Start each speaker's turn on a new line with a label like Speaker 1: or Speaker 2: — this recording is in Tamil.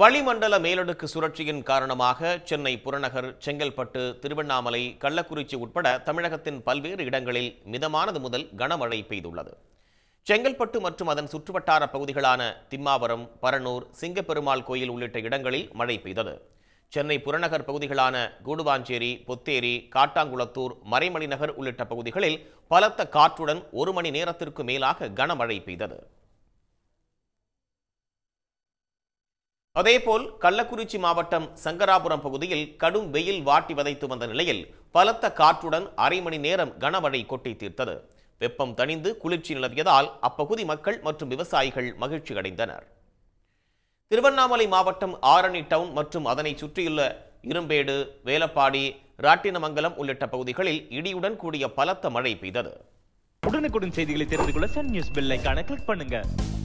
Speaker 1: வளிமண்டல மேலடுக்கு சுழற்சியின் காரணமாக சென்னை புறநகர் செங்கல்பட்டு திருவண்ணாமலை கள்ளக்குறிச்சி உட்பட தமிழகத்தின் பல்வேறு இடங்களில் மிதமானது முதல் கனமழை பெய்துள்ளது செங்கல்பட்டு மற்றும் அதன் சுற்றுவட்டார பகுதிகளான திம்மாவரம் பரனூர் சிங்கப்பெருமாள் கோயில் உள்ளிட்ட இடங்களில் மழை பெய்தது சென்னை புறநகர் பகுதிகளான கூடுவாஞ்சேரி பொத்தேரி காட்டாங்குளத்தூர் மறைமலைநகர் உள்ளிட்ட பகுதிகளில் பலத்த காற்றுடன் ஒரு மணி நேரத்திற்கு மேலாக கனமழை பெய்தது அதேபோல் கள்ளக்குறிச்சி மாவட்டம் சங்கராபுரம் பகுதியில் கடும் வெயில் வாட்டி வதைத்து வந்த நிலையில் பலத்த காற்றுடன் அரை மணி நேரம் கனமழை கொட்டி தீர்த்தது வெப்பம் தணிந்து குளிர்ச்சி நிலவியதால் அப்பகுதி மக்கள் மற்றும் விவசாயிகள் மகிழ்ச்சி அடைந்தனர் திருவண்ணாமலை மாவட்டம் ஆரணி டவுன் மற்றும் அதனை சுற்றியுள்ள இரும்பேடு வேலப்பாடி ராட்டினமங்கலம் உள்ளிட்ட பகுதிகளில் இடியுடன் கூடிய பலத்த மழை பெய்தது உடனுக்குடன் செய்திகளை தெரிந்து கொள்ள சன் நியூஸ் பெல்லைக்கான கிளிக் பண்ணுங்க